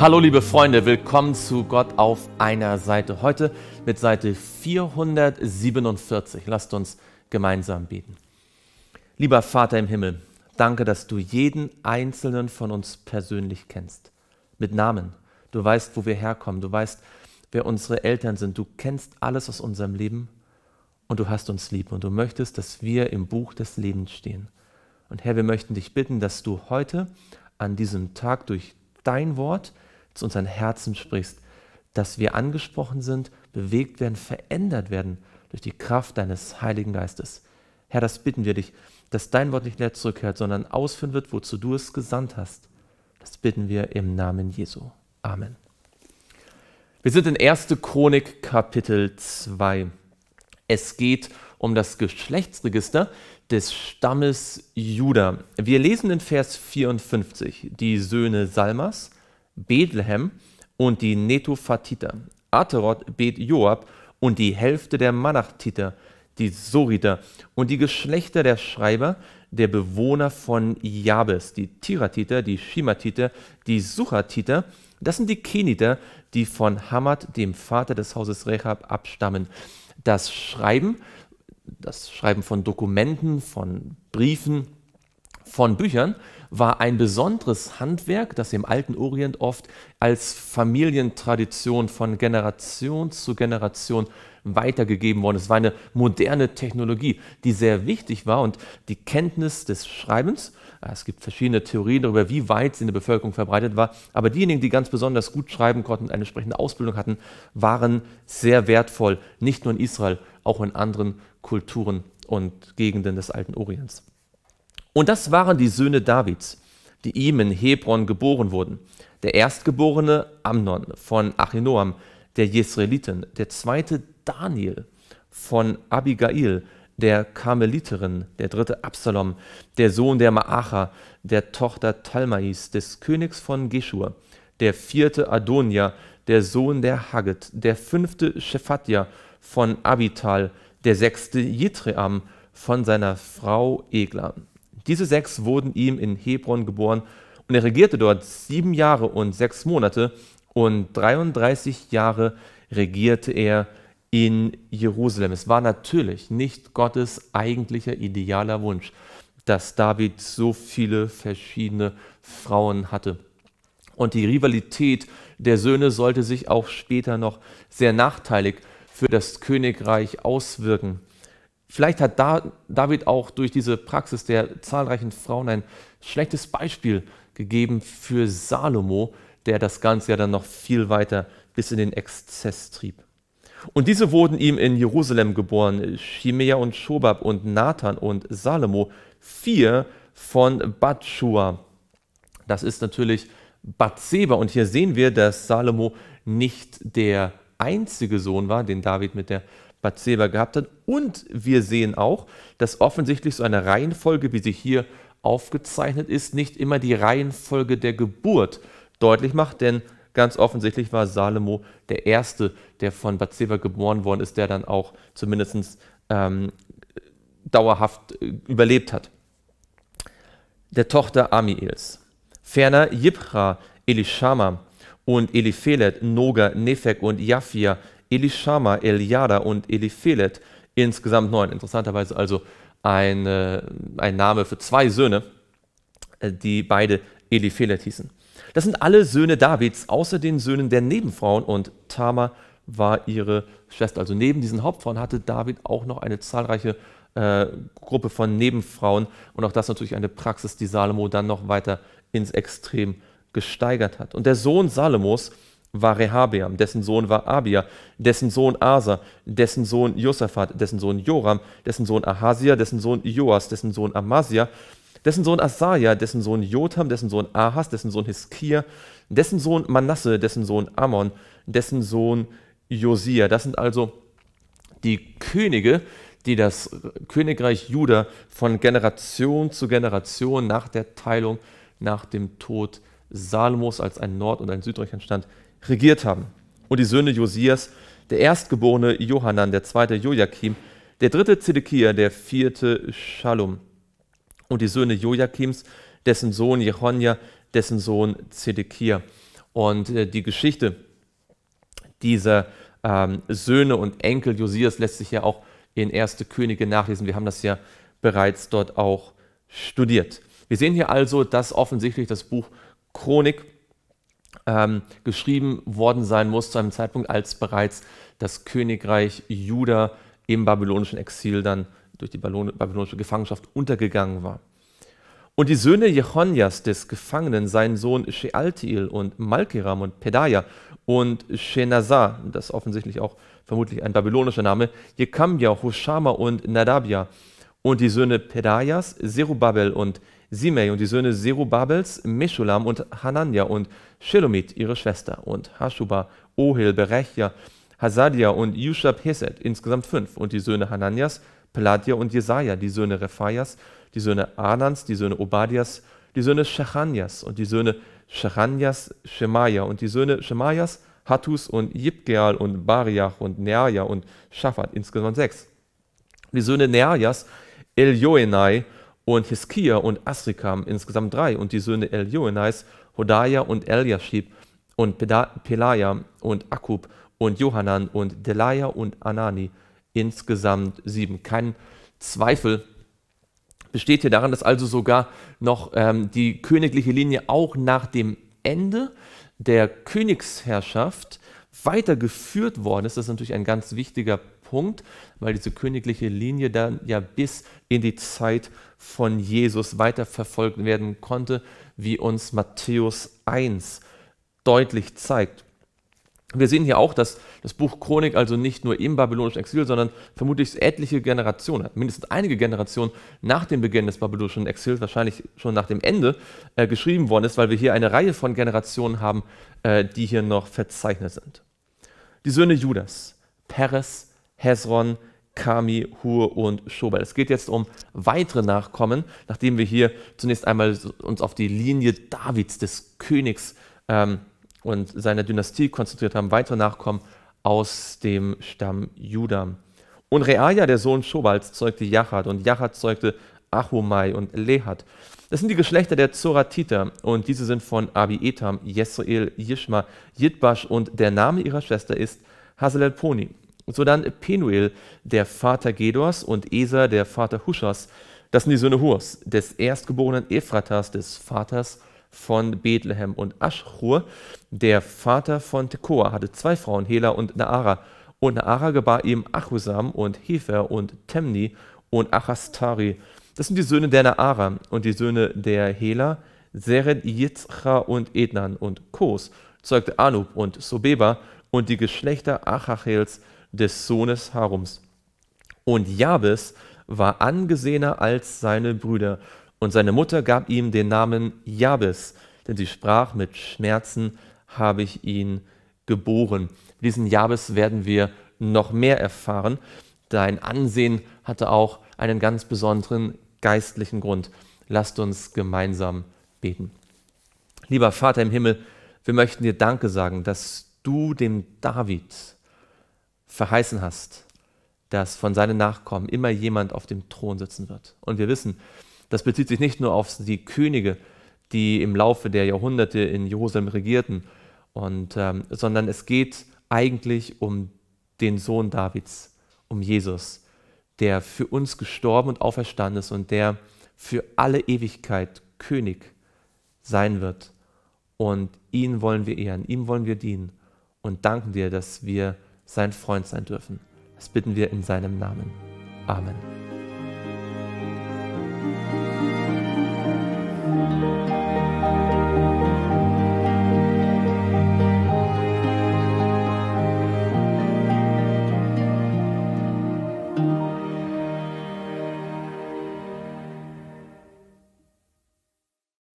Hallo liebe Freunde, willkommen zu Gott auf einer Seite. Heute mit Seite 447. Lasst uns gemeinsam beten. Lieber Vater im Himmel, danke, dass du jeden einzelnen von uns persönlich kennst. Mit Namen. Du weißt, wo wir herkommen. Du weißt, wer unsere Eltern sind. Du kennst alles aus unserem Leben und du hast uns lieb und du möchtest, dass wir im Buch des Lebens stehen. Und Herr, wir möchten dich bitten, dass du heute an diesem Tag durch dein Wort, zu unseren Herzen sprichst, dass wir angesprochen sind, bewegt werden, verändert werden durch die Kraft deines Heiligen Geistes. Herr, das bitten wir dich, dass dein Wort nicht leer zurückkehrt, sondern ausführen wird, wozu du es gesandt hast. Das bitten wir im Namen Jesu. Amen. Wir sind in 1. Chronik Kapitel 2. Es geht um das Geschlechtsregister des Stammes Juda. Wir lesen in Vers 54 die Söhne Salmas, Bethlehem und die Netophatiter, Ateroth bet Joab und die Hälfte der Manachtiter, die Soriter und die Geschlechter der Schreiber, der Bewohner von Jabes, die Tiratiter, die Shimatiter, die Suchatiter, das sind die Keniter, die von Hamad, dem Vater des Hauses Rechab, abstammen. Das Schreiben, das Schreiben von Dokumenten, von Briefen, von Büchern war ein besonderes Handwerk, das im alten Orient oft als Familientradition von Generation zu Generation weitergegeben worden. ist. Es war eine moderne Technologie, die sehr wichtig war und die Kenntnis des Schreibens, äh, es gibt verschiedene Theorien darüber, wie weit sie in der Bevölkerung verbreitet war, aber diejenigen, die ganz besonders gut schreiben konnten und eine entsprechende Ausbildung hatten, waren sehr wertvoll, nicht nur in Israel, auch in anderen Kulturen und Gegenden des alten Orients. Und das waren die Söhne Davids, die ihm in Hebron geboren wurden. Der erstgeborene Amnon von Achinoam, der Jesraeliten, der zweite Daniel von Abigail, der Karmeliterin, der dritte Absalom, der Sohn der Maacha, der Tochter Talmais, des Königs von Geschur, der vierte Adonia, der Sohn der Hagget, der fünfte Shephatia von Abital, der sechste Jitream von seiner Frau Egla, diese sechs wurden ihm in Hebron geboren und er regierte dort sieben Jahre und sechs Monate und 33 Jahre regierte er in Jerusalem. Es war natürlich nicht Gottes eigentlicher idealer Wunsch, dass David so viele verschiedene Frauen hatte. Und die Rivalität der Söhne sollte sich auch später noch sehr nachteilig für das Königreich auswirken. Vielleicht hat David auch durch diese Praxis der zahlreichen Frauen ein schlechtes Beispiel gegeben für Salomo, der das Ganze ja dann noch viel weiter bis in den Exzess trieb. Und diese wurden ihm in Jerusalem geboren, Shimea und Schobab und Nathan und Salomo, vier von Batschua. Das ist natürlich Bathseba und hier sehen wir, dass Salomo nicht der einzige Sohn war, den David mit der Batseba gehabt hat. Und wir sehen auch, dass offensichtlich so eine Reihenfolge, wie sie hier aufgezeichnet ist, nicht immer die Reihenfolge der Geburt deutlich macht, denn ganz offensichtlich war Salomo der Erste, der von Bathseba geboren worden ist, der dann auch zumindest ähm, dauerhaft äh, überlebt hat. Der Tochter Amiels. Ferner Jibra, Elishama und Eliphelet, Noga, Nefek und Japhia, Elishama, Eliada und Eliphelet, insgesamt neun. Interessanterweise also eine, äh, ein Name für zwei Söhne, äh, die beide Eliphelet hießen. Das sind alle Söhne Davids, außer den Söhnen der Nebenfrauen und Tamar war ihre Schwester. Also neben diesen Hauptfrauen hatte David auch noch eine zahlreiche äh, Gruppe von Nebenfrauen und auch das natürlich eine Praxis, die Salomo dann noch weiter ins Extrem gesteigert hat. Und der Sohn Salomos, war Rehabeam, dessen Sohn war Abia, dessen Sohn Asa, dessen Sohn Josaphat, dessen Sohn Joram, dessen Sohn Ahasia, dessen Sohn Joas, dessen Sohn Amasia, dessen Sohn Asaja, dessen Sohn Jotham, dessen Sohn Ahas, dessen Sohn Hiskia, dessen Sohn Manasse, dessen Sohn Ammon, dessen Sohn Josia. Das sind also die Könige, die das Königreich Juda von Generation zu Generation nach der Teilung, nach dem Tod Salomos, als ein Nord- und ein Südreich entstand, regiert haben. Und die Söhne Josias, der erstgeborene Johannan, der zweite Joachim, der dritte Zedekia, der vierte Shalom. Und die Söhne Joachims, dessen Sohn Jehonja, dessen Sohn Zedekia. Und äh, die Geschichte dieser ähm, Söhne und Enkel Josias lässt sich ja auch in Erste Könige nachlesen. Wir haben das ja bereits dort auch studiert. Wir sehen hier also, dass offensichtlich das Buch Chronik ähm, geschrieben worden sein muss, zu einem Zeitpunkt, als bereits das Königreich Juda im babylonischen Exil dann durch die babylonische Gefangenschaft untergegangen war. Und die Söhne Jechonjas des Gefangenen, sein Sohn Shealtiel und Malkiram und Pedaya und Shenazar, das ist offensichtlich auch vermutlich ein babylonischer Name, Jekamja, Hoshama und Nadabia und die Söhne Pedaias, Zerubabel und Simei und die Söhne Zerubabels, Meshulam und Hanania und Shelomit, ihre Schwester, und Hashuba, Ohil, Berechia, Hasadia und Yushab Heset, insgesamt fünf, und die Söhne Hananias, Peladia und Jesaja, die Söhne Rephaias, die Söhne Anans, die Söhne Obadias, die Söhne Shechanias und die Söhne Shechanias, Shemaia und die Söhne Shemaias, Hattus und Yibgeal und Bariach und Neaja und Schafat, insgesamt sechs. Die Söhne Neajas, Eljoenai und Hiskia und Asrikam, insgesamt drei, und die Söhne Eljoenais, Hodaya und Eliashib und Pelaya und Akub und Johanan und Delaya und Anani, insgesamt sieben. Kein Zweifel besteht hier daran, dass also sogar noch ähm, die königliche Linie auch nach dem Ende der Königsherrschaft weitergeführt worden ist. Das ist natürlich ein ganz wichtiger Punkt Punkt, weil diese königliche Linie dann ja bis in die Zeit von Jesus weiterverfolgt werden konnte, wie uns Matthäus 1 deutlich zeigt. Wir sehen hier auch, dass das Buch Chronik also nicht nur im babylonischen Exil, sondern vermutlich etliche Generationen hat, mindestens einige Generationen nach dem Beginn des babylonischen Exils, wahrscheinlich schon nach dem Ende, äh, geschrieben worden ist, weil wir hier eine Reihe von Generationen haben, äh, die hier noch verzeichnet sind. Die Söhne Judas, Peres Hezron, Kami, Hur und Schobal. Es geht jetzt um weitere Nachkommen, nachdem wir hier zunächst einmal uns auf die Linie Davids, des Königs ähm, und seiner Dynastie konzentriert haben. Weitere Nachkommen aus dem Stamm Judah. Und Reaja, der Sohn Schobals, zeugte Jachat und Jachat zeugte Ahumai und Lehad. Das sind die Geschlechter der Zoratiter und diese sind von Abietam, Jesrael, Yishma, Jidbash und der Name ihrer Schwester ist Hazelelponi. So dann Penuel, der Vater Gedors, und Esa, der Vater Huschas, das sind die Söhne Hurs, des erstgeborenen Ephratas, des Vaters von Bethlehem. Und Aschur, der Vater von Tekoa, hatte zwei Frauen, Hela und Naara. Und Naara gebar ihm Achusam und Hefer und Temni und Achastari. Das sind die Söhne der Naara und die Söhne der Hela, Sered, Yitzcha und Ednan und Kos, zeugte Anub und Sobeba und die Geschlechter Achachels des Sohnes Harums. Und Jabes war angesehener als seine Brüder, und seine Mutter gab ihm den Namen Jabes, denn sie sprach, mit Schmerzen habe ich ihn geboren. Diesen Jabes werden wir noch mehr erfahren. Dein Ansehen hatte auch einen ganz besonderen geistlichen Grund. Lasst uns gemeinsam beten. Lieber Vater im Himmel, wir möchten dir Danke sagen, dass du dem David, verheißen hast, dass von seinen Nachkommen immer jemand auf dem Thron sitzen wird. Und wir wissen, das bezieht sich nicht nur auf die Könige, die im Laufe der Jahrhunderte in Jerusalem regierten, und, ähm, sondern es geht eigentlich um den Sohn Davids, um Jesus, der für uns gestorben und auferstanden ist und der für alle Ewigkeit König sein wird. Und ihn wollen wir ehren, ihm wollen wir dienen und danken dir, dass wir sein Freund sein dürfen. Das bitten wir in seinem Namen. Amen.